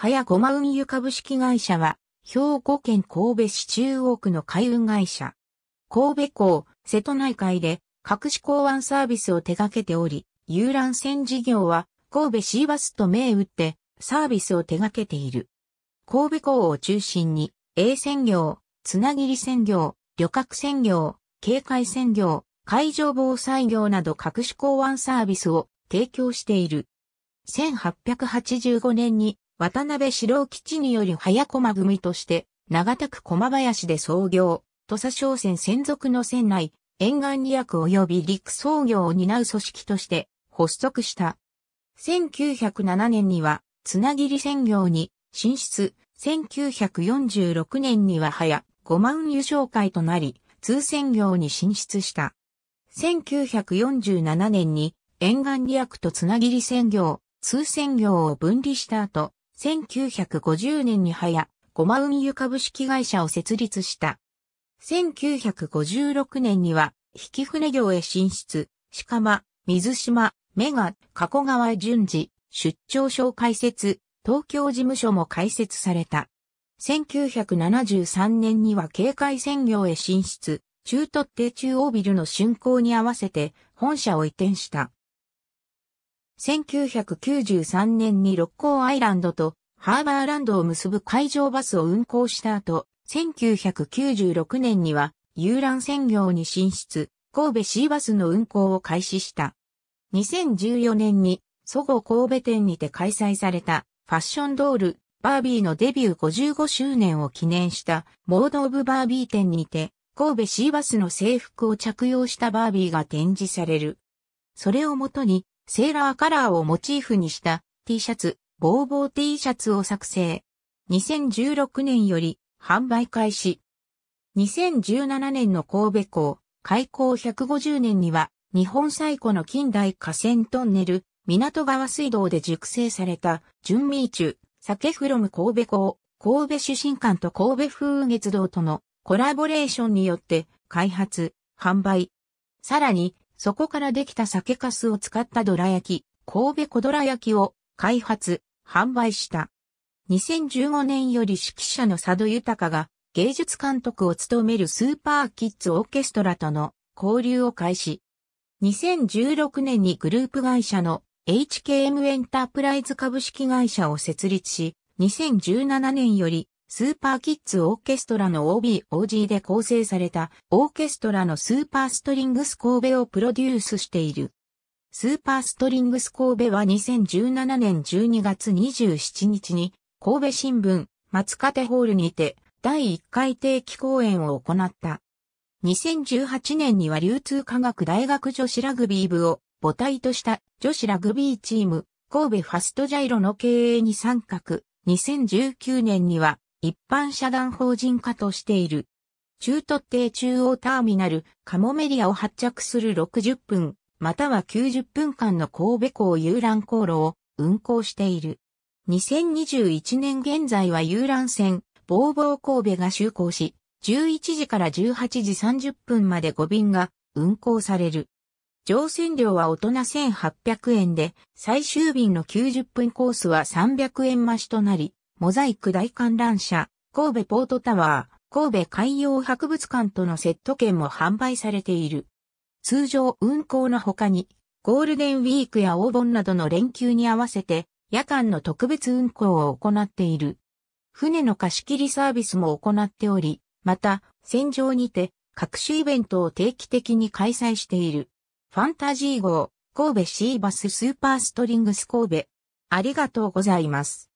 早駒運輸株式会社は、兵庫県神戸市中央区の海運会社。神戸港、瀬戸内海で、各種港湾サービスを手掛けており、遊覧船事業は、神戸シーバスと銘打って、サービスを手掛けている。神戸港を中心に、A 船業、つなぎり船業、旅客船業、警戒船業、海上防災業など各種港湾サービスを提供している。1885年に渡辺四郎吉により早駒組として、長田区駒林で創業、土佐商船専属の船内、沿岸利役及び陸操業を担う組織として発足した。1907年には、つなぎり専業に進出、1946年には早、五万輸商会となり、通船業に進出した。1947年に沿岸利役とつなぎり専業、通船業を分離した後、1950年に早、ごま運輸株式会社を設立した。1956年には、引船業へ進出、鹿間、水島、メガ、加古川順次、出張所開設、東京事務所も開設された。1973年には警戒専業へ進出、中途て中央ビルの竣工に合わせて本社を移転した。1993年に六甲アイランドとハーバーランドを結ぶ海上バスを運行した後、1996年には遊覧船業に進出、神戸シーバスの運行を開始した。2014年に、祖母神戸店にて開催されたファッションドール、バービーのデビュー55周年を記念したモード・オブ・バービー店にて、神戸シーバスの制服を着用したバービーが展示される。それをもとに、セーラーカラーをモチーフにした T シャツ、ボーボー T シャツを作成。2016年より販売開始。2017年の神戸港、開港150年には、日本最古の近代河川トンネル、港川水道で熟成された、純米中、酒フロム神戸港、神戸主神館と神戸風月堂とのコラボレーションによって、開発、販売。さらに、そこからできた酒粕を使ったどら焼き、神戸小どら焼きを開発、販売した。2015年より指揮者の佐渡豊が芸術監督を務めるスーパーキッズオーケストラとの交流を開始。2016年にグループ会社の HKM エンタープライズ株式会社を設立し、2017年よりスーパーキッズオーケストラの OBOG で構成されたオーケストラのスーパーストリングス神戸をプロデュースしている。スーパーストリングス神戸は2017年12月27日に神戸新聞松風ホールにて第1回定期公演を行った。2018年には流通科学大学女子ラグビー部を母体とした女子ラグビーチーム神戸ファストジャイロの経営に参画。2019年には一般社団法人化としている。中途艇中央ターミナル、カモメリアを発着する60分、または90分間の神戸港遊覧航路を運航している。2021年現在は遊覧船、ボーボー神戸が就航し、11時から18時30分まで5便が運航される。乗船料は大人1800円で、最終便の90分コースは300円増しとなり、モザイク大観覧車、神戸ポートタワー、神戸海洋博物館とのセット券も販売されている。通常運行の他に、ゴールデンウィークやお盆などの連休に合わせて、夜間の特別運行を行っている。船の貸し切りサービスも行っており、また、船上にて、各種イベントを定期的に開催している。ファンタジー号、神戸シーバススーパーストリングス神戸。ありがとうございます。